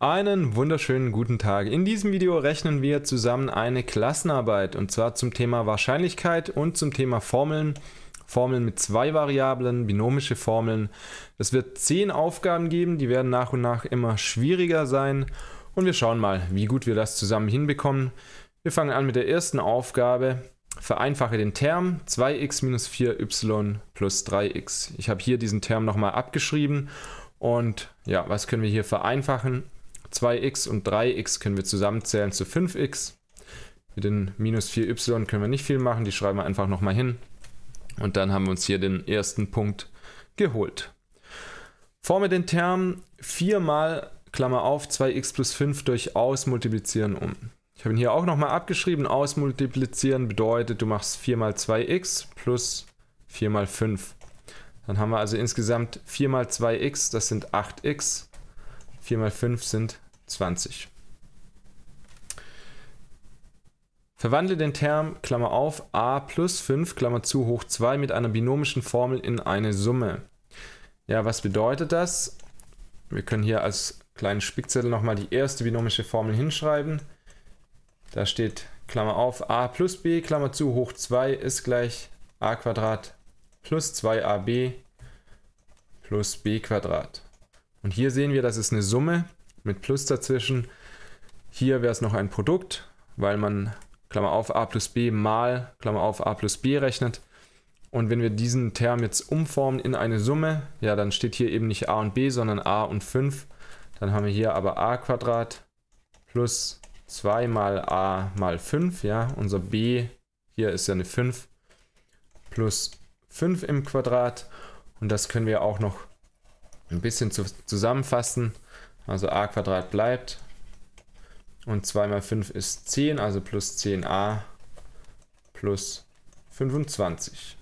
Einen wunderschönen guten Tag. In diesem Video rechnen wir zusammen eine Klassenarbeit und zwar zum Thema Wahrscheinlichkeit und zum Thema Formeln. Formeln mit zwei Variablen, binomische Formeln. Es wird zehn Aufgaben geben, die werden nach und nach immer schwieriger sein und wir schauen mal, wie gut wir das zusammen hinbekommen. Wir fangen an mit der ersten Aufgabe. Vereinfache den Term 2x minus 4y plus 3x. Ich habe hier diesen Term nochmal abgeschrieben und ja, was können wir hier vereinfachen? 2x und 3x können wir zusammenzählen zu 5x. Mit den minus 4y können wir nicht viel machen, die schreiben wir einfach nochmal hin. Und dann haben wir uns hier den ersten Punkt geholt. Forme den Term 4 mal, Klammer auf, 2x plus 5 durch Ausmultiplizieren um. Ich habe ihn hier auch nochmal abgeschrieben. Ausmultiplizieren bedeutet, du machst 4 mal 2x plus 4 mal 5. Dann haben wir also insgesamt 4 mal 2x, das sind 8x. 4 mal 5 sind 20. Verwandle den Term, Klammer auf, a plus 5, Klammer zu, hoch 2 mit einer binomischen Formel in eine Summe. Ja, was bedeutet das? Wir können hier als kleinen Spickzettel nochmal die erste binomische Formel hinschreiben. Da steht Klammer auf, a plus b, Klammer zu, hoch 2 ist gleich a Quadrat plus 2ab plus b Quadrat. Und hier sehen wir, das ist eine Summe mit Plus dazwischen. Hier wäre es noch ein Produkt, weil man Klammer auf a plus b mal Klammer auf a plus b rechnet. Und wenn wir diesen Term jetzt umformen in eine Summe, ja, dann steht hier eben nicht a und b, sondern a und 5. Dann haben wir hier aber a Quadrat plus 2 mal a mal 5, ja, unser b hier ist ja eine 5 plus 5 im Quadrat und das können wir auch noch ein bisschen zu, zusammenfassen. Also a Quadrat bleibt und 2 mal 5 ist 10, also plus 10a plus 25.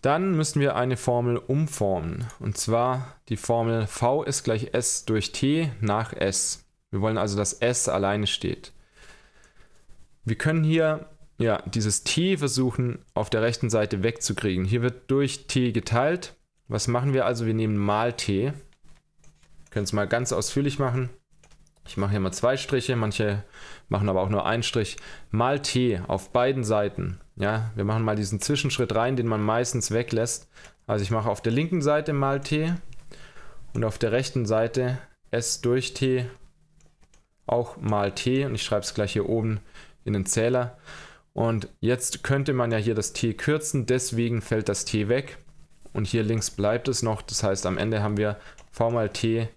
Dann müssen wir eine Formel umformen. Und zwar die Formel V ist gleich S durch T nach S. Wir wollen also, dass S alleine steht. Wir können hier ja, dieses T versuchen auf der rechten Seite wegzukriegen. Hier wird durch T geteilt. Was machen wir also? Wir nehmen mal T. Können es mal ganz ausführlich machen. Ich mache hier mal zwei Striche, manche machen aber auch nur einen Strich. Mal T auf beiden Seiten. Ja, wir machen mal diesen Zwischenschritt rein, den man meistens weglässt. Also ich mache auf der linken Seite mal T und auf der rechten Seite S durch T auch mal T und ich schreibe es gleich hier oben in den Zähler. Und jetzt könnte man ja hier das T kürzen, deswegen fällt das T weg. Und hier links bleibt es noch, das heißt am Ende haben wir V mal T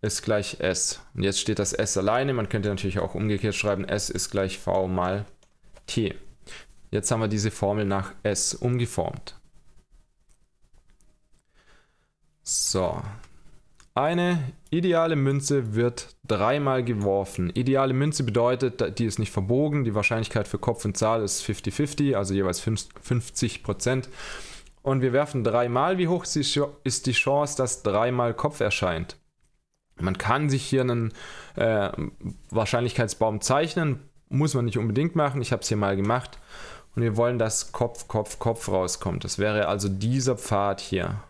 ist gleich S. Und jetzt steht das S alleine, man könnte natürlich auch umgekehrt schreiben, S ist gleich V mal T. Jetzt haben wir diese Formel nach S umgeformt. So, eine ideale Münze wird dreimal geworfen. Ideale Münze bedeutet, die ist nicht verbogen. Die Wahrscheinlichkeit für Kopf und Zahl ist 50-50, also jeweils 50%. Und wir werfen dreimal. Wie hoch ist die Chance, dass dreimal Kopf erscheint? Man kann sich hier einen äh, Wahrscheinlichkeitsbaum zeichnen. Muss man nicht unbedingt machen. Ich habe es hier mal gemacht. Und wir wollen, dass Kopf, Kopf, Kopf rauskommt. Das wäre also dieser Pfad hier.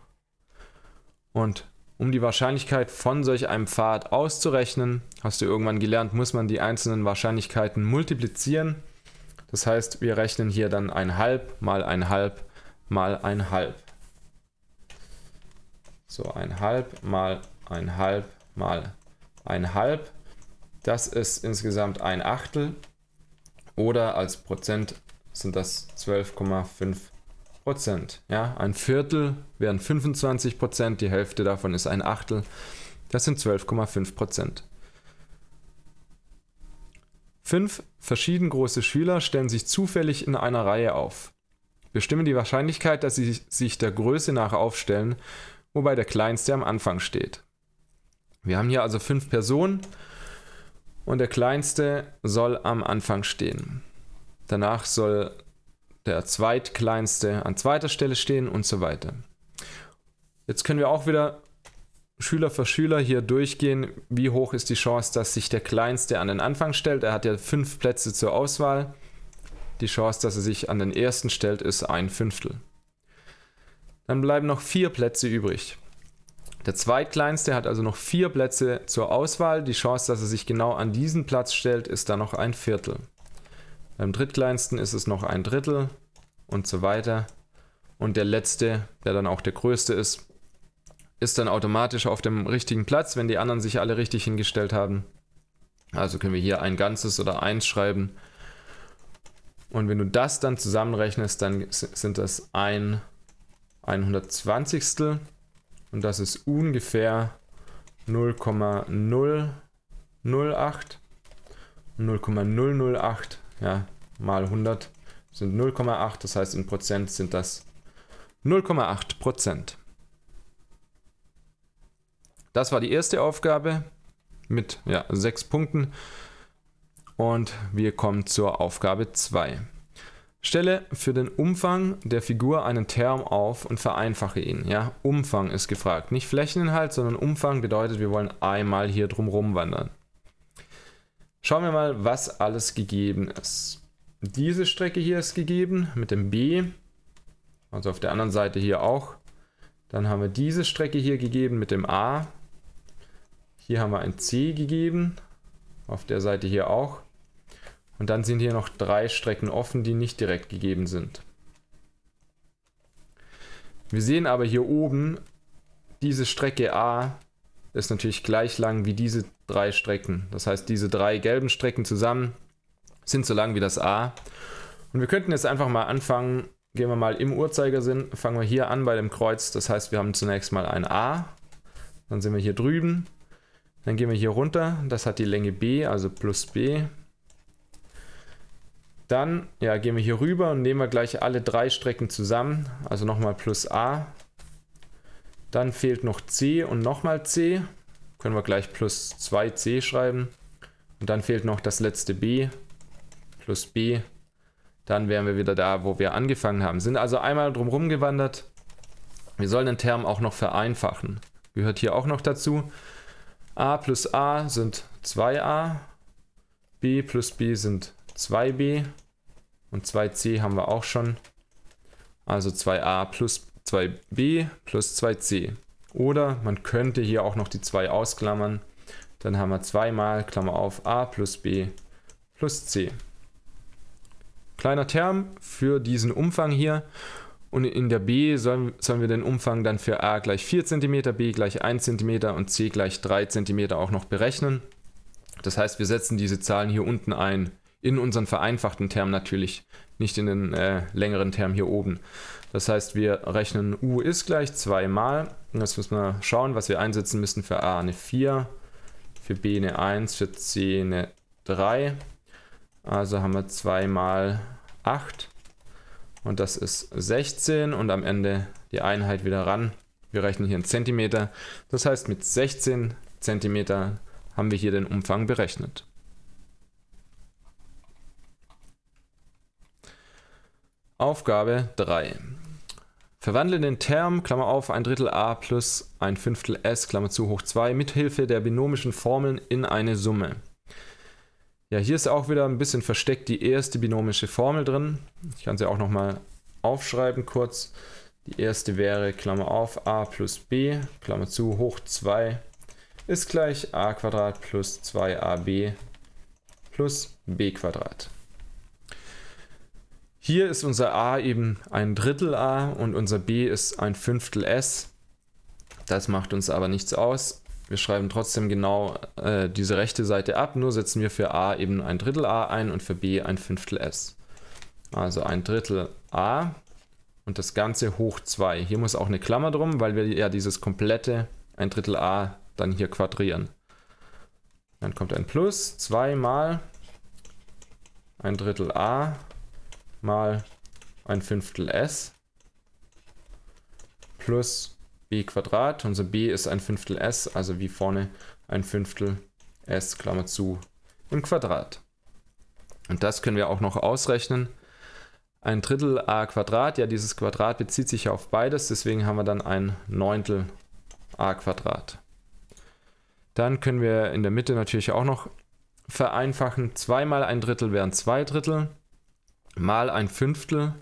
Und um die Wahrscheinlichkeit von solch einem Pfad auszurechnen, hast du irgendwann gelernt, muss man die einzelnen Wahrscheinlichkeiten multiplizieren. Das heißt, wir rechnen hier dann ein halb mal ein halb mal ein halb. So ein halb mal ein halb mal ein halb. Das ist insgesamt ein Achtel oder als Prozent sind das 12,5 Prozent. Ja? Ein Viertel wären 25 Prozent, die Hälfte davon ist ein Achtel. Das sind 12,5 Prozent. Fünf verschieden große Schüler stellen sich zufällig in einer Reihe auf. Bestimmen die Wahrscheinlichkeit, dass sie sich der Größe nach aufstellen, wobei der kleinste am Anfang steht. Wir haben hier also fünf Personen und der kleinste soll am Anfang stehen. Danach soll der zweitkleinste an zweiter Stelle stehen und so weiter. Jetzt können wir auch wieder Schüler für Schüler hier durchgehen, wie hoch ist die Chance, dass sich der Kleinste an den Anfang stellt. Er hat ja fünf Plätze zur Auswahl. Die Chance, dass er sich an den ersten stellt, ist ein Fünftel. Dann bleiben noch vier Plätze übrig. Der zweitkleinste hat also noch vier Plätze zur Auswahl. Die Chance, dass er sich genau an diesen Platz stellt, ist dann noch ein Viertel. Beim drittkleinsten ist es noch ein Drittel und so weiter. Und der letzte, der dann auch der größte ist, ist dann automatisch auf dem richtigen Platz, wenn die anderen sich alle richtig hingestellt haben. Also können wir hier ein Ganzes oder eins schreiben. Und wenn du das dann zusammenrechnest, dann sind das ein 120. Und das ist ungefähr 0,008. 0,008. Ja, mal 100 sind 0,8, das heißt in Prozent sind das 0,8 Prozent. Das war die erste Aufgabe mit ja, 6 Punkten und wir kommen zur Aufgabe 2. Stelle für den Umfang der Figur einen Term auf und vereinfache ihn. Ja, Umfang ist gefragt. Nicht Flächeninhalt, sondern Umfang bedeutet, wir wollen einmal hier drumherum wandern. Schauen wir mal, was alles gegeben ist. Diese Strecke hier ist gegeben mit dem B. Also auf der anderen Seite hier auch. Dann haben wir diese Strecke hier gegeben mit dem A. Hier haben wir ein C gegeben. Auf der Seite hier auch. Und dann sind hier noch drei Strecken offen, die nicht direkt gegeben sind. Wir sehen aber hier oben, diese Strecke A ist natürlich gleich lang wie diese drei Strecken. Das heißt, diese drei gelben Strecken zusammen sind so lang wie das A. Und wir könnten jetzt einfach mal anfangen, gehen wir mal im Uhrzeigersinn, fangen wir hier an bei dem Kreuz. Das heißt, wir haben zunächst mal ein A, dann sind wir hier drüben, dann gehen wir hier runter, das hat die Länge B, also plus B. Dann ja, gehen wir hier rüber und nehmen wir gleich alle drei Strecken zusammen, also nochmal plus A. Dann fehlt noch C und nochmal C, können wir gleich plus 2C schreiben. Und dann fehlt noch das letzte B, plus B. Dann wären wir wieder da, wo wir angefangen haben. Sind also einmal drumherum gewandert. Wir sollen den Term auch noch vereinfachen. Gehört hier auch noch dazu. a plus a sind 2a. b plus b sind 2b. Und 2c haben wir auch schon. Also 2a plus 2b plus 2c. Oder man könnte hier auch noch die 2 ausklammern. Dann haben wir 2 mal, Klammer auf, a plus b plus c. Kleiner Term für diesen Umfang hier. Und in der B sollen, sollen wir den Umfang dann für a gleich 4 cm, b gleich 1 cm und c gleich 3 cm auch noch berechnen. Das heißt, wir setzen diese Zahlen hier unten ein, in unseren vereinfachten Term natürlich, nicht in den äh, längeren Term hier oben. Das heißt, wir rechnen u ist gleich 2 mal. Und jetzt müssen wir schauen, was wir einsetzen müssen für a eine 4, für b eine 1, für c eine 3 also haben wir 2 mal 8 und das ist 16 und am Ende die Einheit wieder ran. Wir rechnen hier in Zentimeter. Das heißt, mit 16 Zentimeter haben wir hier den Umfang berechnet. Aufgabe 3. Verwandle den Term, Klammer auf, ein Drittel a plus ein Fünftel s, Klammer zu, hoch 2, mithilfe der binomischen Formeln in eine Summe. Ja, hier ist auch wieder ein bisschen versteckt die erste binomische Formel drin. Ich kann sie auch nochmal aufschreiben kurz. Die erste wäre Klammer auf a plus b, Klammer zu, hoch 2 ist gleich a Quadrat plus 2ab plus b Quadrat. Hier ist unser a eben ein Drittel a und unser b ist ein Fünftel s. Das macht uns aber nichts aus. Wir schreiben trotzdem genau äh, diese rechte Seite ab, nur setzen wir für a eben ein Drittel a ein und für b ein Fünftel s. Also ein Drittel a und das Ganze hoch 2. Hier muss auch eine Klammer drum, weil wir ja dieses komplette ein Drittel a dann hier quadrieren. Dann kommt ein Plus 2 mal ein Drittel a mal ein Fünftel s plus b Quadrat. Unser b ist ein Fünftel s, also wie vorne ein Fünftel s, Klammer zu, im Quadrat. Und das können wir auch noch ausrechnen. Ein Drittel a Quadrat, ja dieses Quadrat bezieht sich ja auf beides, deswegen haben wir dann ein Neuntel a Quadrat. Dann können wir in der Mitte natürlich auch noch vereinfachen. 2 mal ein Drittel wären zwei Drittel, mal ein Fünftel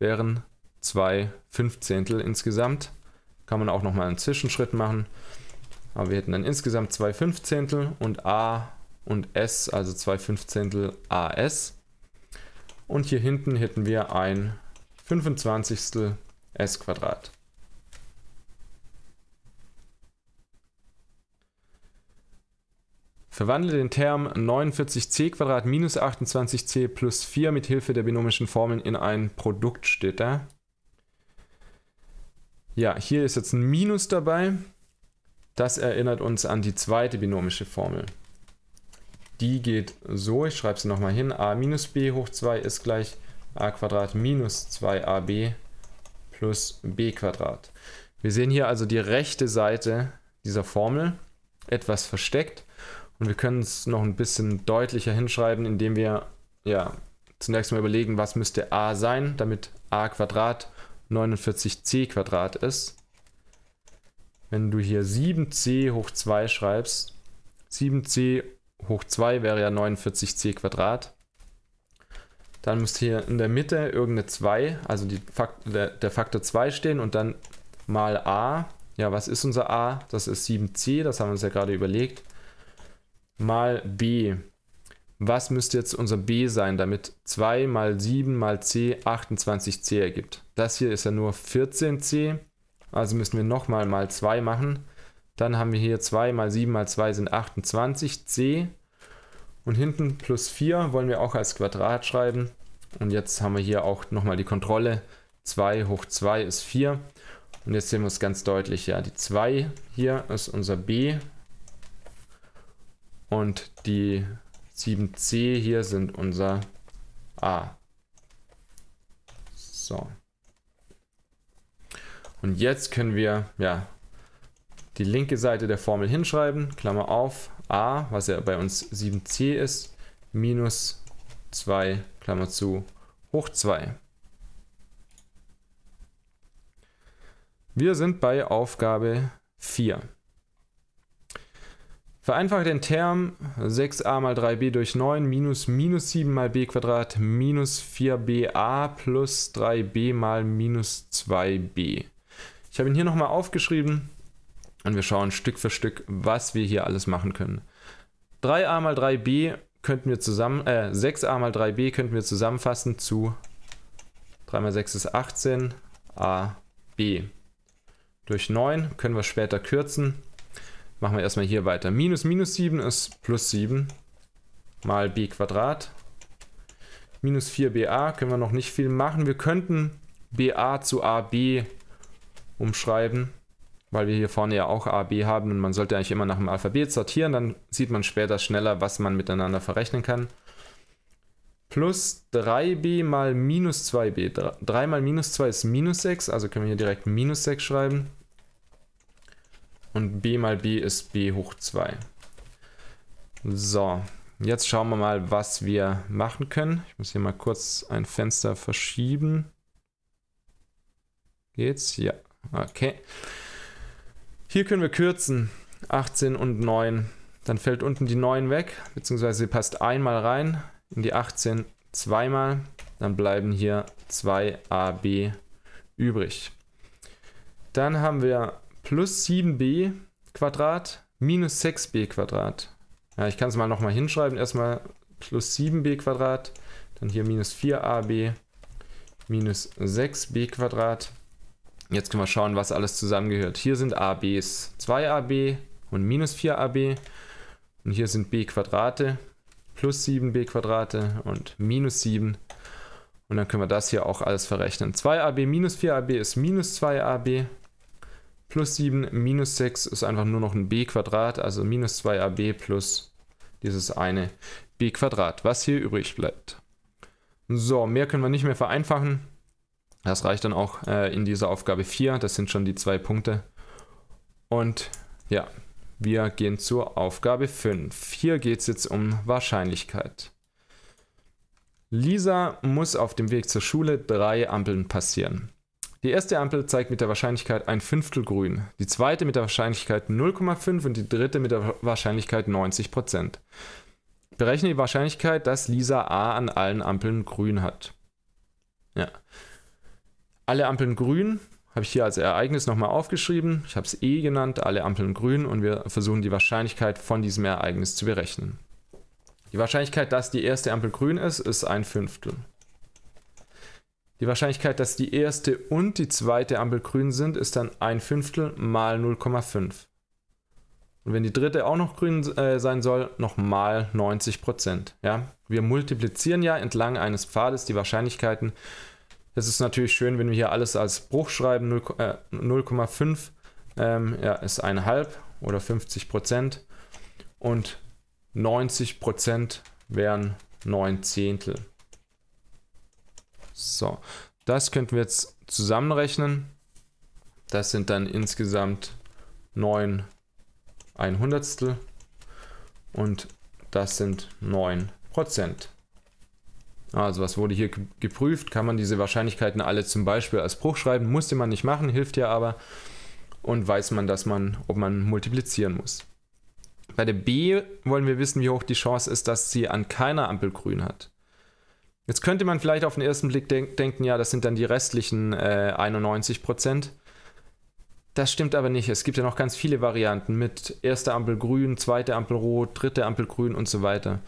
wären zwei Fünfzehntel insgesamt. Kann man auch nochmal einen Zwischenschritt machen. Aber wir hätten dann insgesamt zwei Fünfzehntel und A und S, also zwei Fünfzehntel AS. Und hier hinten hätten wir ein 25. S Quadrat. Verwandle den Term 49c Quadrat minus 28c plus 4 mit Hilfe der binomischen Formeln in ein Produkt, steht da. Ja, hier ist jetzt ein Minus dabei. Das erinnert uns an die zweite binomische Formel. Die geht so, ich schreibe sie nochmal hin, a minus b hoch 2 ist gleich a Quadrat minus 2ab plus b Quadrat. Wir sehen hier also die rechte Seite dieser Formel etwas versteckt und wir können es noch ein bisschen deutlicher hinschreiben, indem wir ja zunächst mal überlegen, was müsste a sein, damit a Quadrat 49c Quadrat ist. Wenn du hier 7c hoch 2 schreibst, 7c hoch 2 wäre ja 49c Quadrat. Dann müsste hier in der Mitte irgendeine 2, also Fakt, der, der Faktor 2 stehen und dann mal a. Ja, was ist unser a? Das ist 7c, das haben wir uns ja gerade überlegt. Mal b was müsste jetzt unser b sein, damit 2 mal 7 mal c 28c ergibt. Das hier ist ja nur 14c, also müssen wir nochmal mal 2 machen. Dann haben wir hier 2 mal 7 mal 2 sind 28c. Und hinten plus 4 wollen wir auch als Quadrat schreiben. Und jetzt haben wir hier auch nochmal die Kontrolle. 2 hoch 2 ist 4. Und jetzt sehen wir es ganz deutlich. Ja, die 2 hier ist unser b. Und die 7c hier sind unser a. So. Und jetzt können wir ja die linke Seite der Formel hinschreiben, Klammer auf, a, was ja bei uns 7c ist, minus 2, Klammer zu, hoch 2. Wir sind bei Aufgabe 4. Vereinfache den Term 6a mal 3b durch 9 minus minus 7 mal b Quadrat minus 4ba plus 3b mal minus 2b. Ich habe ihn hier nochmal aufgeschrieben und wir schauen Stück für Stück, was wir hier alles machen können. 3a mal 3b könnten wir zusammen, äh, 6a mal 3b könnten wir zusammenfassen zu 3 mal 6 ist 18, ab. Durch 9 können wir später kürzen Machen wir erstmal hier weiter. Minus minus 7 ist plus 7 mal b Quadrat. Minus 4ba können wir noch nicht viel machen. Wir könnten ba zu ab umschreiben, weil wir hier vorne ja auch ab haben und man sollte eigentlich immer nach dem Alphabet sortieren, dann sieht man später schneller, was man miteinander verrechnen kann. Plus 3b mal minus 2b. 3 mal minus 2 ist minus 6, also können wir hier direkt minus 6 schreiben. Und b mal b ist b hoch 2. So, jetzt schauen wir mal, was wir machen können. Ich muss hier mal kurz ein Fenster verschieben. Geht's? Ja, okay. Hier können wir kürzen. 18 und 9. Dann fällt unten die 9 weg, beziehungsweise sie passt einmal rein in die 18 zweimal. Dann bleiben hier 2ab übrig. Dann haben wir plus 7b Quadrat minus 6b Quadrat. Ja, ich kann es mal nochmal hinschreiben. Erstmal plus 7b Quadrat, dann hier minus 4ab minus 6b Quadrat. Jetzt können wir schauen, was alles zusammengehört. Hier sind abs, 2ab und minus 4ab. Und hier sind b Quadrate, plus 7b Quadrate und minus 7. Und dann können wir das hier auch alles verrechnen. 2ab minus 4ab ist minus 2ab. Plus 7 minus 6 ist einfach nur noch ein b Quadrat, also minus 2ab plus dieses eine b Quadrat, was hier übrig bleibt. So, mehr können wir nicht mehr vereinfachen. Das reicht dann auch äh, in dieser Aufgabe 4, das sind schon die zwei Punkte. Und ja, wir gehen zur Aufgabe 5. Hier geht es jetzt um Wahrscheinlichkeit. Lisa muss auf dem Weg zur Schule drei Ampeln passieren. Die erste Ampel zeigt mit der Wahrscheinlichkeit ein Fünftel grün, die zweite mit der Wahrscheinlichkeit 0,5 und die dritte mit der Wahrscheinlichkeit 90%. Berechne die Wahrscheinlichkeit, dass Lisa A an allen Ampeln grün hat. Ja. Alle Ampeln grün habe ich hier als Ereignis nochmal aufgeschrieben. Ich habe es E genannt, alle Ampeln grün und wir versuchen die Wahrscheinlichkeit von diesem Ereignis zu berechnen. Die Wahrscheinlichkeit, dass die erste Ampel grün ist, ist ein Fünftel. Die Wahrscheinlichkeit, dass die erste und die zweite Ampel grün sind, ist dann ein Fünftel mal 0,5. Und wenn die dritte auch noch grün äh, sein soll, nochmal 90 Prozent. Ja? Wir multiplizieren ja entlang eines Pfades die Wahrscheinlichkeiten. Es ist natürlich schön, wenn wir hier alles als Bruch schreiben. 0,5 äh, ähm, ja, ist 1,5 oder 50 Prozent. Und 90 Prozent wären 9 Zehntel. So, das könnten wir jetzt zusammenrechnen. Das sind dann insgesamt 9 Einhundertstel und das sind 9 Prozent. Also was wurde hier geprüft? Kann man diese Wahrscheinlichkeiten alle zum Beispiel als Bruch schreiben? Musste man nicht machen, hilft ja aber. Und weiß man, dass man, ob man multiplizieren muss. Bei der B wollen wir wissen, wie hoch die Chance ist, dass sie an keiner Ampel grün hat. Jetzt könnte man vielleicht auf den ersten Blick denk denken, ja, das sind dann die restlichen äh, 91 Prozent. Das stimmt aber nicht. Es gibt ja noch ganz viele Varianten mit erster Ampel grün, zweite Ampel rot, dritte Ampel grün und so weiter.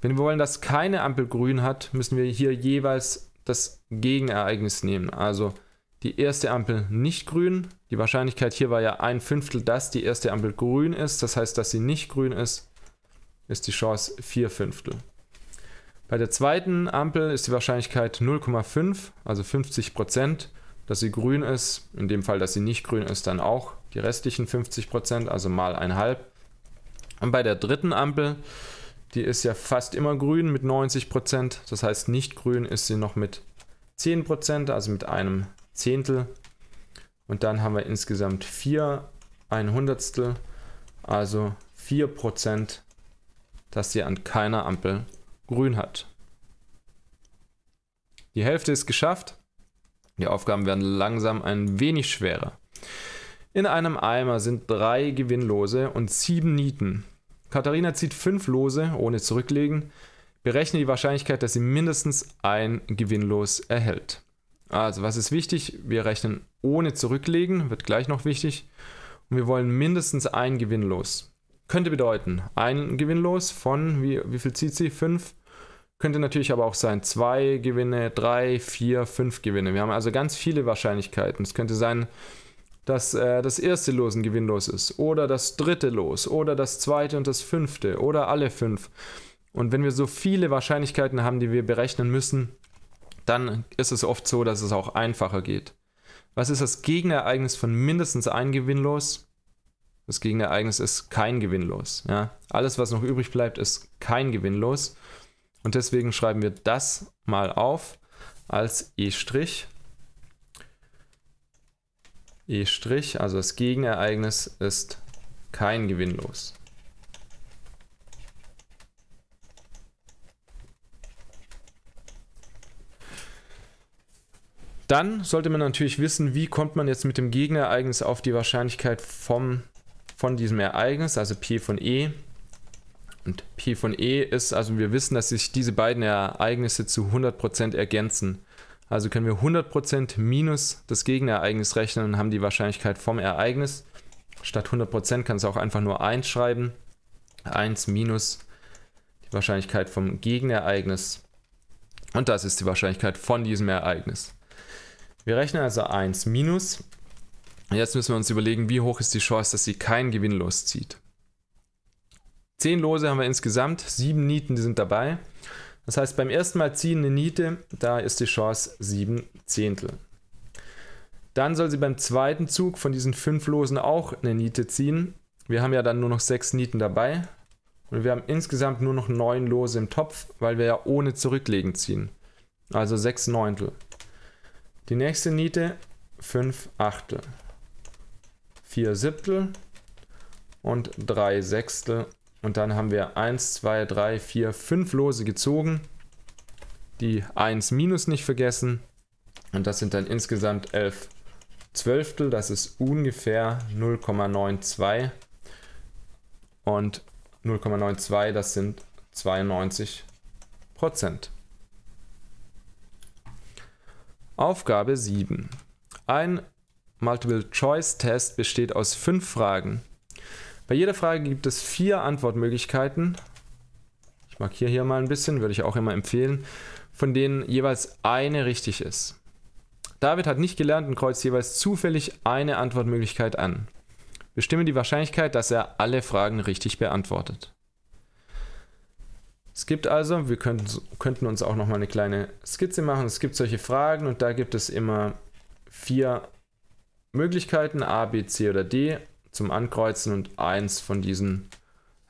Wenn wir wollen, dass keine Ampel grün hat, müssen wir hier jeweils das Gegenereignis nehmen. Also die erste Ampel nicht grün. Die Wahrscheinlichkeit hier war ja ein Fünftel, dass die erste Ampel grün ist. Das heißt, dass sie nicht grün ist, ist die Chance vier Fünftel. Bei der zweiten Ampel ist die Wahrscheinlichkeit 0,5, also 50 Prozent, dass sie grün ist. In dem Fall, dass sie nicht grün ist, dann auch die restlichen 50 Prozent, also mal einhalb. Und bei der dritten Ampel, die ist ja fast immer grün mit 90 Prozent. Das heißt, nicht grün ist sie noch mit 10 Prozent, also mit einem Zehntel. Und dann haben wir insgesamt 4 ein also 4 Prozent, dass sie an keiner Ampel grün hat. Die Hälfte ist geschafft. Die Aufgaben werden langsam ein wenig schwerer. In einem Eimer sind drei Gewinnlose und sieben Nieten. Katharina zieht fünf Lose ohne zurücklegen. Berechne die Wahrscheinlichkeit, dass sie mindestens ein Gewinnlos erhält. Also, was ist wichtig? Wir rechnen ohne zurücklegen, wird gleich noch wichtig. Und wir wollen mindestens ein Gewinnlos. Könnte bedeuten, ein Gewinnlos von, wie, wie viel zieht sie? Fünf? Könnte natürlich aber auch sein, zwei Gewinne, drei, vier, fünf Gewinne. Wir haben also ganz viele Wahrscheinlichkeiten. Es könnte sein, dass äh, das erste Los ein gewinnlos ist oder das dritte Los oder das zweite und das fünfte oder alle fünf. Und wenn wir so viele Wahrscheinlichkeiten haben, die wir berechnen müssen, dann ist es oft so, dass es auch einfacher geht. Was ist das Gegenereignis von mindestens ein Gewinnlos? Das Gegenereignis ist kein Gewinnlos. Ja? Alles, was noch übrig bleibt, ist kein Gewinnlos. Und deswegen schreiben wir das mal auf als E'. E', also das Gegenereignis, ist kein gewinnlos. Dann sollte man natürlich wissen, wie kommt man jetzt mit dem Gegenereignis auf die Wahrscheinlichkeit vom, von diesem Ereignis, also P von E, und P von E ist, also wir wissen, dass sich diese beiden Ereignisse zu 100% ergänzen. Also können wir 100% minus das Gegenereignis rechnen und haben die Wahrscheinlichkeit vom Ereignis. Statt 100% kann es auch einfach nur 1 schreiben. 1 minus die Wahrscheinlichkeit vom Gegenereignis. Und das ist die Wahrscheinlichkeit von diesem Ereignis. Wir rechnen also 1 minus. Jetzt müssen wir uns überlegen, wie hoch ist die Chance, dass sie keinen Gewinn loszieht. 10 Lose haben wir insgesamt, 7 Nieten die sind dabei. Das heißt, beim ersten Mal ziehen eine Niete, da ist die Chance 7 Zehntel. Dann soll sie beim zweiten Zug von diesen 5 Losen auch eine Niete ziehen. Wir haben ja dann nur noch 6 Nieten dabei. Und wir haben insgesamt nur noch 9 Lose im Topf, weil wir ja ohne Zurücklegen ziehen. Also 6 Neuntel. Die nächste Niete 5 Achtel, 4 Siebtel und 3 Sechstel und dann haben wir 1, 2, 3, 4, 5 Lose gezogen. Die 1 minus nicht vergessen. Und das sind dann insgesamt 11 Zwölftel. Das ist ungefähr 0,92. Und 0,92, das sind 92 Prozent. Aufgabe 7. Ein Multiple-Choice-Test besteht aus 5 Fragen. Bei jeder Frage gibt es vier Antwortmöglichkeiten. Ich markiere hier mal ein bisschen, würde ich auch immer empfehlen, von denen jeweils eine richtig ist. David hat nicht gelernt und kreuzt jeweils zufällig eine Antwortmöglichkeit an. Bestimme die Wahrscheinlichkeit, dass er alle Fragen richtig beantwortet. Es gibt also, wir könnten, könnten uns auch nochmal eine kleine Skizze machen. Es gibt solche Fragen und da gibt es immer vier Möglichkeiten, A, B, C oder D zum Ankreuzen und eins von diesen,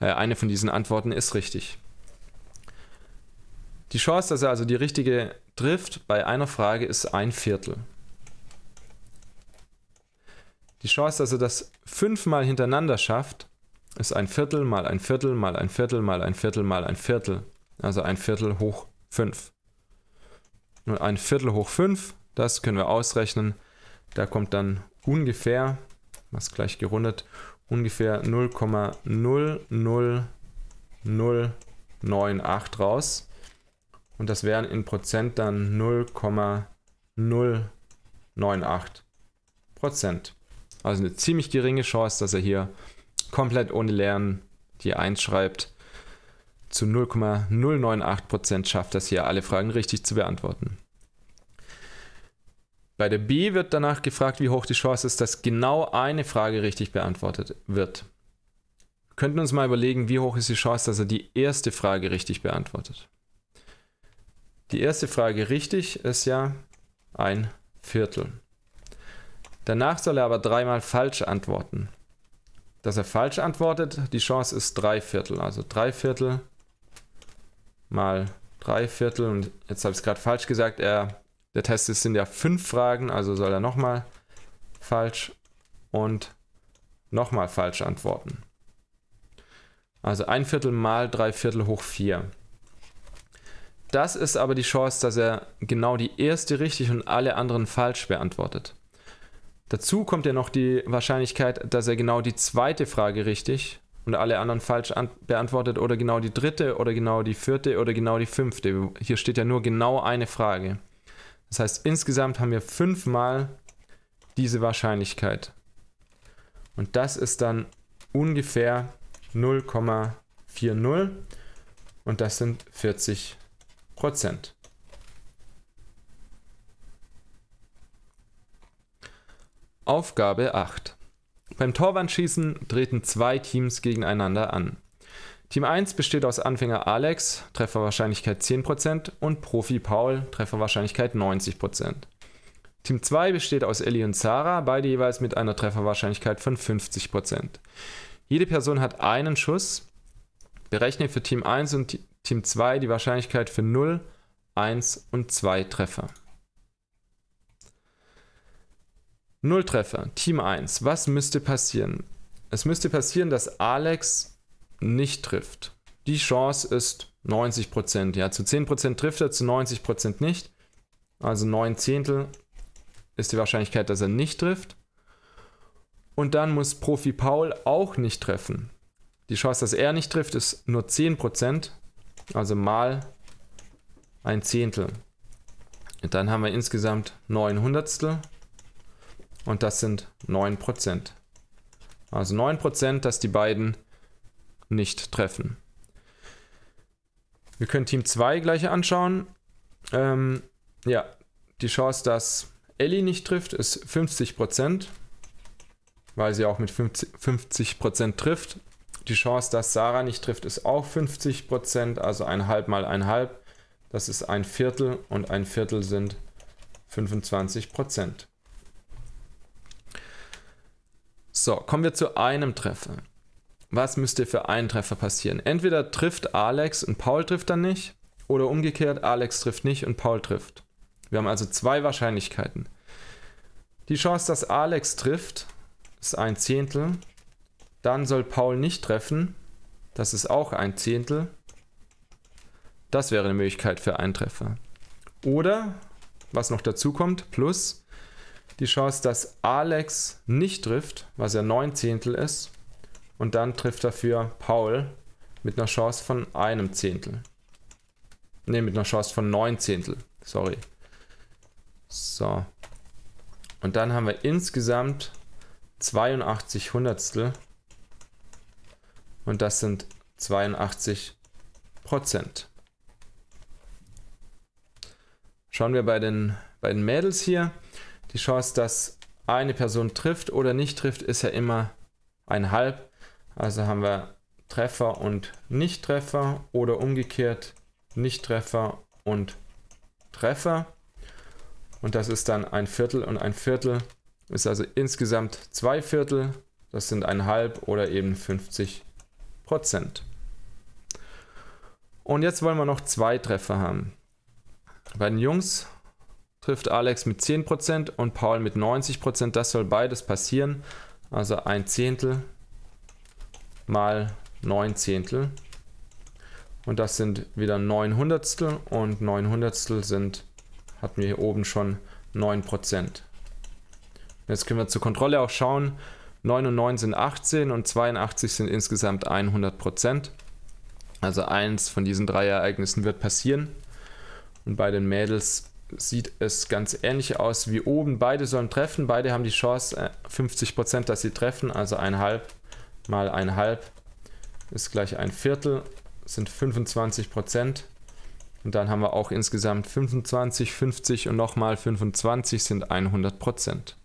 äh, eine von diesen Antworten ist richtig. Die Chance, dass er also die richtige trifft, bei einer Frage ist ein Viertel. Die Chance, dass er das fünfmal hintereinander schafft, ist ein Viertel mal ein Viertel mal ein Viertel mal ein Viertel mal ein Viertel. Also ein Viertel hoch 5. Nur ein Viertel hoch 5, das können wir ausrechnen. Da kommt dann ungefähr was gleich gerundet, ungefähr 0,00098 raus. Und das wären in Prozent dann 0,098 Prozent. Also eine ziemlich geringe Chance, dass er hier komplett ohne Lernen die 1 schreibt. Zu 0,098 Prozent schafft das hier alle Fragen richtig zu beantworten. Bei der B wird danach gefragt, wie hoch die Chance ist, dass genau eine Frage richtig beantwortet wird. Wir könnten uns mal überlegen, wie hoch ist die Chance, dass er die erste Frage richtig beantwortet. Die erste Frage richtig ist ja ein Viertel. Danach soll er aber dreimal falsch antworten. Dass er falsch antwortet, die Chance ist drei Viertel. Also drei Viertel mal drei Viertel. Und jetzt habe ich es gerade falsch gesagt. Er der Test ist, sind ja fünf Fragen, also soll er nochmal falsch und nochmal falsch antworten. Also ein Viertel mal drei Viertel hoch vier. Das ist aber die Chance, dass er genau die erste richtig und alle anderen falsch beantwortet. Dazu kommt ja noch die Wahrscheinlichkeit, dass er genau die zweite Frage richtig und alle anderen falsch beantwortet oder genau die dritte oder genau die vierte oder genau die fünfte. Hier steht ja nur genau eine Frage. Das heißt, insgesamt haben wir fünfmal diese Wahrscheinlichkeit. Und das ist dann ungefähr 0,40 und das sind 40 Prozent. Aufgabe 8. Beim Torwandschießen treten zwei Teams gegeneinander an. Team 1 besteht aus Anfänger Alex, Trefferwahrscheinlichkeit 10% und Profi Paul, Trefferwahrscheinlichkeit 90%. Team 2 besteht aus Ellie und Sarah, beide jeweils mit einer Trefferwahrscheinlichkeit von 50%. Jede Person hat einen Schuss. Berechne für Team 1 und Team 2 die Wahrscheinlichkeit für 0, 1 und 2 Treffer. 0 Treffer, Team 1. Was müsste passieren? Es müsste passieren, dass Alex nicht trifft. Die Chance ist 90%. Ja, zu 10% trifft er, zu 90% nicht. Also 9 Zehntel ist die Wahrscheinlichkeit, dass er nicht trifft. Und dann muss Profi Paul auch nicht treffen. Die Chance, dass er nicht trifft, ist nur 10%, also mal ein Zehntel. Und dann haben wir insgesamt 9 Hundertstel und das sind 9%. Also 9%, dass die beiden nicht treffen. Wir können Team 2 gleich anschauen. Ähm, ja, die Chance, dass Ellie nicht trifft, ist 50%, weil sie auch mit 50%, 50 trifft. Die Chance, dass Sarah nicht trifft, ist auch 50%, also ein halb mal ein halb. Das ist ein Viertel und ein Viertel sind 25%. So, kommen wir zu einem Treffer was müsste für einen Treffer passieren? Entweder trifft Alex und Paul trifft dann nicht, oder umgekehrt, Alex trifft nicht und Paul trifft. Wir haben also zwei Wahrscheinlichkeiten. Die Chance, dass Alex trifft, ist ein Zehntel. Dann soll Paul nicht treffen. Das ist auch ein Zehntel. Das wäre eine Möglichkeit für einen Treffer. Oder, was noch dazu kommt, plus die Chance, dass Alex nicht trifft, was ja neun Zehntel ist, und dann trifft dafür Paul mit einer Chance von einem Zehntel. Ne, mit einer Chance von neun Zehntel. Sorry. So. Und dann haben wir insgesamt 82 Hundertstel. Und das sind 82 Prozent. Schauen wir bei den, bei den Mädels hier. Die Chance, dass eine Person trifft oder nicht trifft, ist ja immer ein halb also haben wir Treffer und Nicht-Treffer oder umgekehrt Nicht-Treffer und Treffer. Und das ist dann ein Viertel und ein Viertel ist also insgesamt zwei Viertel. Das sind ein halb oder eben 50 Prozent. Und jetzt wollen wir noch zwei Treffer haben. Bei den Jungs trifft Alex mit 10% und Paul mit 90%. Das soll beides passieren. Also ein Zehntel mal 9 Zehntel. Und das sind wieder 9 Hundertstel und 9 Hundertstel sind, hatten wir hier oben schon 9%. Jetzt können wir zur Kontrolle auch schauen. 9 und 9 sind 18 und 82 sind insgesamt 100%. Also eins von diesen drei Ereignissen wird passieren. Und bei den Mädels sieht es ganz ähnlich aus wie oben. Beide sollen treffen, beide haben die Chance 50%, äh, dass sie treffen, also einhalb mal ein halb ist gleich ein Viertel, sind 25 Prozent. Und dann haben wir auch insgesamt 25, 50 und nochmal 25 sind 100 Prozent.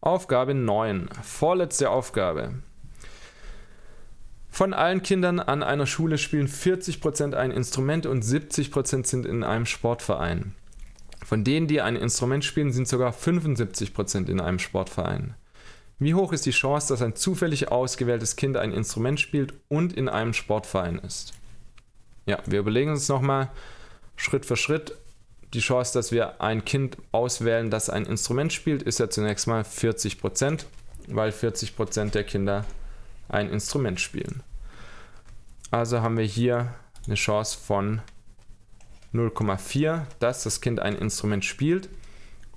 Aufgabe 9, vorletzte Aufgabe. Von allen Kindern an einer Schule spielen 40% ein Instrument und 70% sind in einem Sportverein. Von denen, die ein Instrument spielen, sind sogar 75% in einem Sportverein. Wie hoch ist die Chance, dass ein zufällig ausgewähltes Kind ein Instrument spielt und in einem Sportverein ist? Ja, wir überlegen uns nochmal Schritt für Schritt. Die Chance, dass wir ein Kind auswählen, das ein Instrument spielt, ist ja zunächst mal 40 weil 40 der Kinder ein Instrument spielen. Also haben wir hier eine Chance von 0,4, dass das Kind ein Instrument spielt.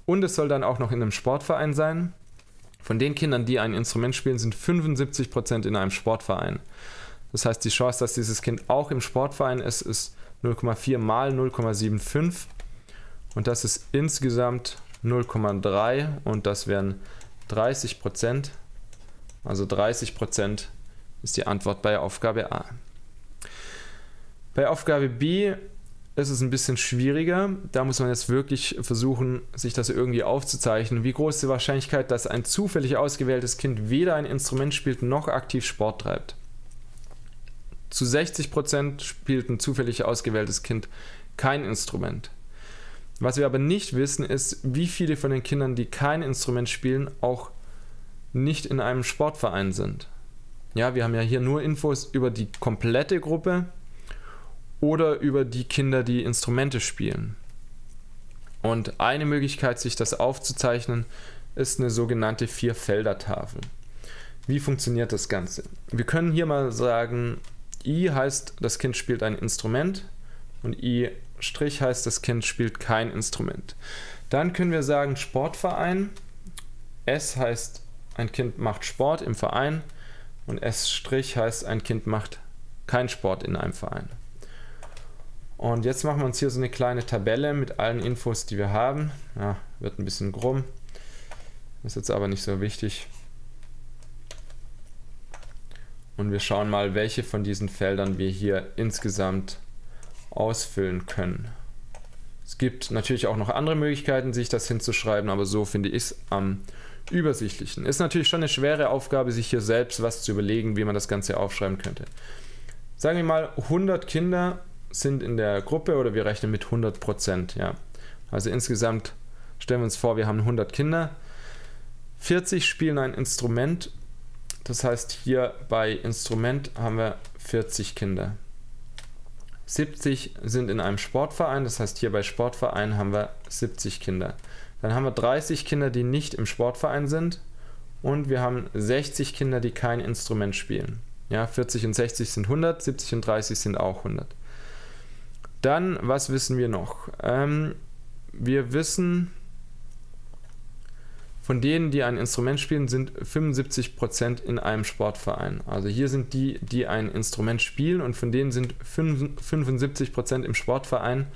Und es soll dann auch noch in einem Sportverein sein. Von den Kindern, die ein Instrument spielen, sind 75% in einem Sportverein. Das heißt, die Chance, dass dieses Kind auch im Sportverein ist, ist 0,4 mal 0,75 und das ist insgesamt 0,3 und das wären 30 Also 30 ist die Antwort bei Aufgabe A. Bei Aufgabe B ist es ein bisschen schwieriger. Da muss man jetzt wirklich versuchen, sich das irgendwie aufzuzeichnen. Wie groß ist die Wahrscheinlichkeit, dass ein zufällig ausgewähltes Kind weder ein Instrument spielt noch aktiv Sport treibt? Zu 60% spielt ein zufällig ausgewähltes Kind kein Instrument. Was wir aber nicht wissen, ist, wie viele von den Kindern, die kein Instrument spielen, auch nicht in einem Sportverein sind. Ja, wir haben ja hier nur Infos über die komplette Gruppe oder über die Kinder, die Instrumente spielen. Und eine Möglichkeit, sich das aufzuzeichnen, ist eine sogenannte Vierfelder-Tafel. Wie funktioniert das Ganze? Wir können hier mal sagen, I heißt, das Kind spielt ein Instrument und I' heißt, das Kind spielt kein Instrument. Dann können wir sagen Sportverein. S heißt, ein Kind macht Sport im Verein und S' heißt, ein Kind macht keinen Sport in einem Verein. Und jetzt machen wir uns hier so eine kleine Tabelle mit allen Infos, die wir haben. Ja, wird ein bisschen grumm. Ist jetzt aber nicht so wichtig. Und wir schauen mal, welche von diesen Feldern wir hier insgesamt ausfüllen können. Es gibt natürlich auch noch andere Möglichkeiten, sich das hinzuschreiben, aber so finde ich es am übersichtlichen. Ist natürlich schon eine schwere Aufgabe, sich hier selbst was zu überlegen, wie man das Ganze aufschreiben könnte. Sagen wir mal, 100 Kinder sind in der Gruppe oder wir rechnen mit 100 Prozent. Ja. Also insgesamt stellen wir uns vor, wir haben 100 Kinder. 40 spielen ein Instrument. Das heißt, hier bei Instrument haben wir 40 Kinder. 70 sind in einem Sportverein. Das heißt, hier bei Sportverein haben wir 70 Kinder. Dann haben wir 30 Kinder, die nicht im Sportverein sind. Und wir haben 60 Kinder, die kein Instrument spielen. Ja, 40 und 60 sind 100, 70 und 30 sind auch 100. Dann, was wissen wir noch? Ähm, wir wissen, von denen, die ein Instrument spielen, sind 75% in einem Sportverein. Also hier sind die, die ein Instrument spielen und von denen sind 75% im Sportverein.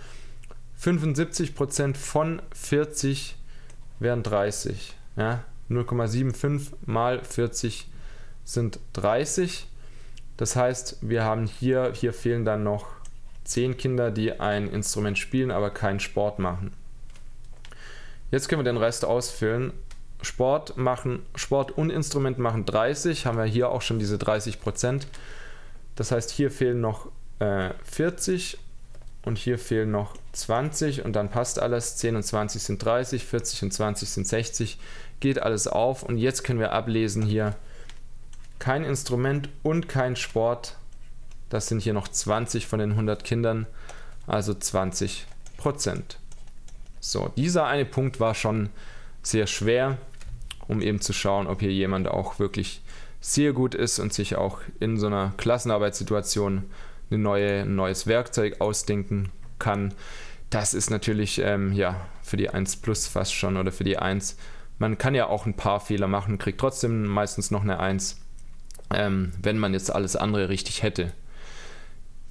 75% von 40 wären 30. Ja? 0,75 mal 40 sind 30. Das heißt, wir haben hier, hier fehlen dann noch zehn Kinder, die ein Instrument spielen, aber keinen Sport machen. Jetzt können wir den Rest ausfüllen. Sport machen, Sport und Instrument machen 30, haben wir hier auch schon diese 30 Prozent. Das heißt, hier fehlen noch äh, 40 und hier fehlen noch 20 und dann passt alles. 10 und 20 sind 30, 40 und 20 sind 60, geht alles auf und jetzt können wir ablesen hier kein Instrument und kein Sport das sind hier noch 20 von den 100 Kindern, also 20 Prozent. So, dieser eine Punkt war schon sehr schwer, um eben zu schauen, ob hier jemand auch wirklich sehr gut ist und sich auch in so einer Klassenarbeitssituation eine neue, ein neues Werkzeug ausdenken kann. Das ist natürlich ähm, ja, für die 1 Plus fast schon oder für die 1. Man kann ja auch ein paar Fehler machen, kriegt trotzdem meistens noch eine 1, ähm, wenn man jetzt alles andere richtig hätte.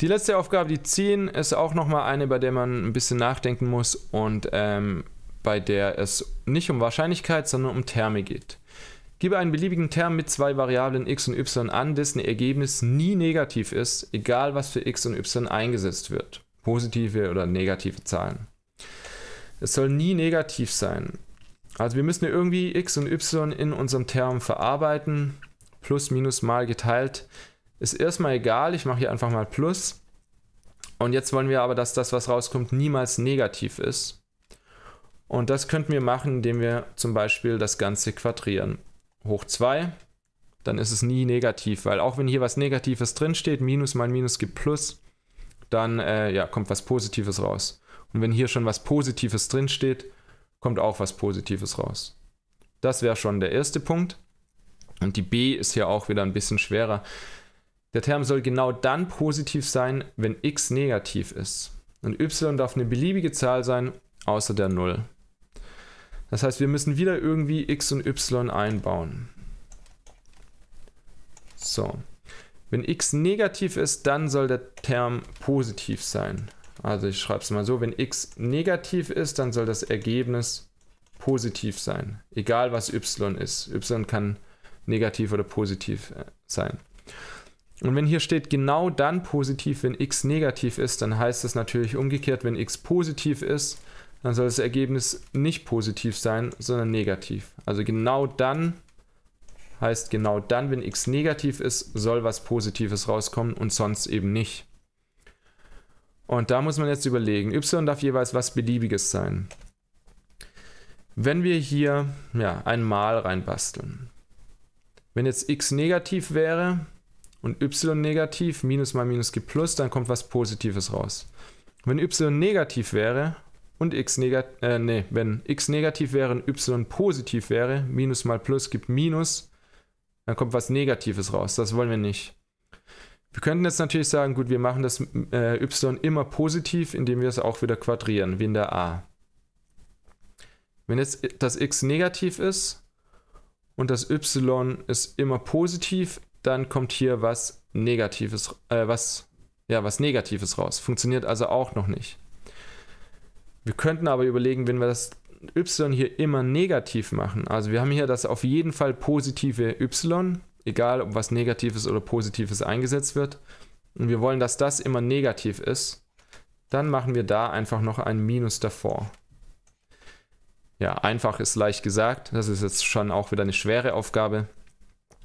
Die letzte Aufgabe, die 10, ist auch nochmal eine, bei der man ein bisschen nachdenken muss und ähm, bei der es nicht um Wahrscheinlichkeit, sondern um Terme geht. Gebe einen beliebigen Term mit zwei Variablen x und y an, dessen Ergebnis nie negativ ist, egal was für x und y eingesetzt wird. Positive oder negative Zahlen. Es soll nie negativ sein. Also wir müssen irgendwie x und y in unserem Term verarbeiten, plus minus mal geteilt ist erstmal egal, ich mache hier einfach mal Plus. Und jetzt wollen wir aber, dass das, was rauskommt, niemals negativ ist. Und das könnten wir machen, indem wir zum Beispiel das Ganze quadrieren. Hoch 2, dann ist es nie negativ, weil auch wenn hier was Negatives drinsteht, Minus mal Minus gibt Plus, dann äh, ja, kommt was Positives raus. Und wenn hier schon was Positives drinsteht, kommt auch was Positives raus. Das wäre schon der erste Punkt. Und die B ist hier auch wieder ein bisschen schwerer. Der Term soll genau dann positiv sein, wenn x negativ ist. Und y darf eine beliebige Zahl sein, außer der 0. Das heißt, wir müssen wieder irgendwie x und y einbauen. So. Wenn x negativ ist, dann soll der Term positiv sein. Also ich schreibe es mal so, wenn x negativ ist, dann soll das Ergebnis positiv sein. Egal was y ist. y kann negativ oder positiv äh, sein. Und wenn hier steht, genau dann positiv, wenn x negativ ist, dann heißt das natürlich umgekehrt, wenn x positiv ist, dann soll das Ergebnis nicht positiv sein, sondern negativ. Also genau dann heißt genau dann, wenn x negativ ist, soll was Positives rauskommen und sonst eben nicht. Und da muss man jetzt überlegen, y darf jeweils was Beliebiges sein. Wenn wir hier ja, ein Mal reinbasteln, wenn jetzt x negativ wäre, und y negativ, minus mal minus gibt plus, dann kommt was Positives raus. Wenn y negativ wäre und x negativ, äh, nee, wenn x negativ wäre und y positiv wäre, minus mal plus gibt minus, dann kommt was Negatives raus. Das wollen wir nicht. Wir könnten jetzt natürlich sagen, gut, wir machen das äh, y immer positiv, indem wir es auch wieder quadrieren, wie in der a. Wenn jetzt das x negativ ist und das y ist immer positiv, dann kommt hier was Negatives, äh, was, ja, was Negatives raus. Funktioniert also auch noch nicht. Wir könnten aber überlegen, wenn wir das y hier immer negativ machen. Also wir haben hier das auf jeden Fall positive y, egal ob was Negatives oder Positives eingesetzt wird. Und wir wollen, dass das immer negativ ist. Dann machen wir da einfach noch ein Minus davor. Ja, einfach ist leicht gesagt. Das ist jetzt schon auch wieder eine schwere Aufgabe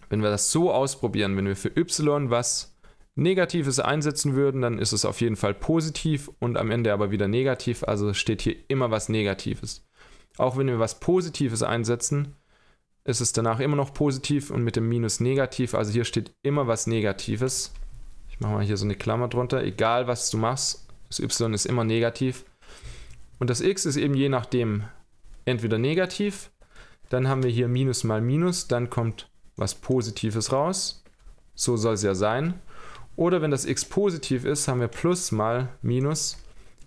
wenn wir das so ausprobieren, wenn wir für y was Negatives einsetzen würden, dann ist es auf jeden Fall positiv und am Ende aber wieder negativ. Also steht hier immer was Negatives. Auch wenn wir was Positives einsetzen, ist es danach immer noch positiv und mit dem Minus negativ. Also hier steht immer was Negatives. Ich mache mal hier so eine Klammer drunter. Egal was du machst, das y ist immer negativ. Und das x ist eben je nachdem entweder negativ, dann haben wir hier Minus mal Minus, dann kommt was Positives raus. So soll es ja sein. Oder wenn das x positiv ist, haben wir plus mal minus,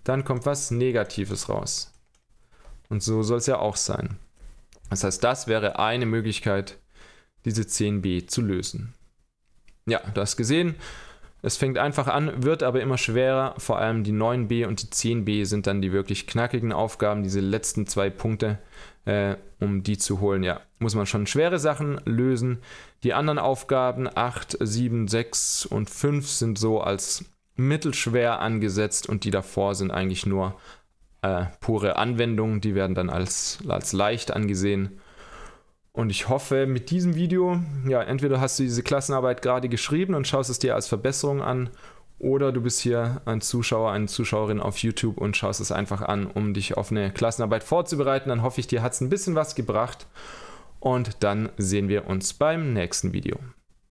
dann kommt was Negatives raus. Und so soll es ja auch sein. Das heißt, das wäre eine Möglichkeit, diese 10b zu lösen. Ja, du hast gesehen, es fängt einfach an, wird aber immer schwerer. Vor allem die 9b und die 10b sind dann die wirklich knackigen Aufgaben, diese letzten zwei Punkte, äh, um die zu holen. Ja, muss man schon schwere Sachen lösen. Die anderen Aufgaben 8, 7, 6 und 5 sind so als mittelschwer angesetzt und die davor sind eigentlich nur äh, pure Anwendungen. Die werden dann als, als leicht angesehen. Und ich hoffe, mit diesem Video, ja, entweder hast du diese Klassenarbeit gerade geschrieben und schaust es dir als Verbesserung an, oder du bist hier ein Zuschauer, eine Zuschauerin auf YouTube und schaust es einfach an, um dich auf eine Klassenarbeit vorzubereiten. Dann hoffe ich, dir hat es ein bisschen was gebracht. Und dann sehen wir uns beim nächsten Video.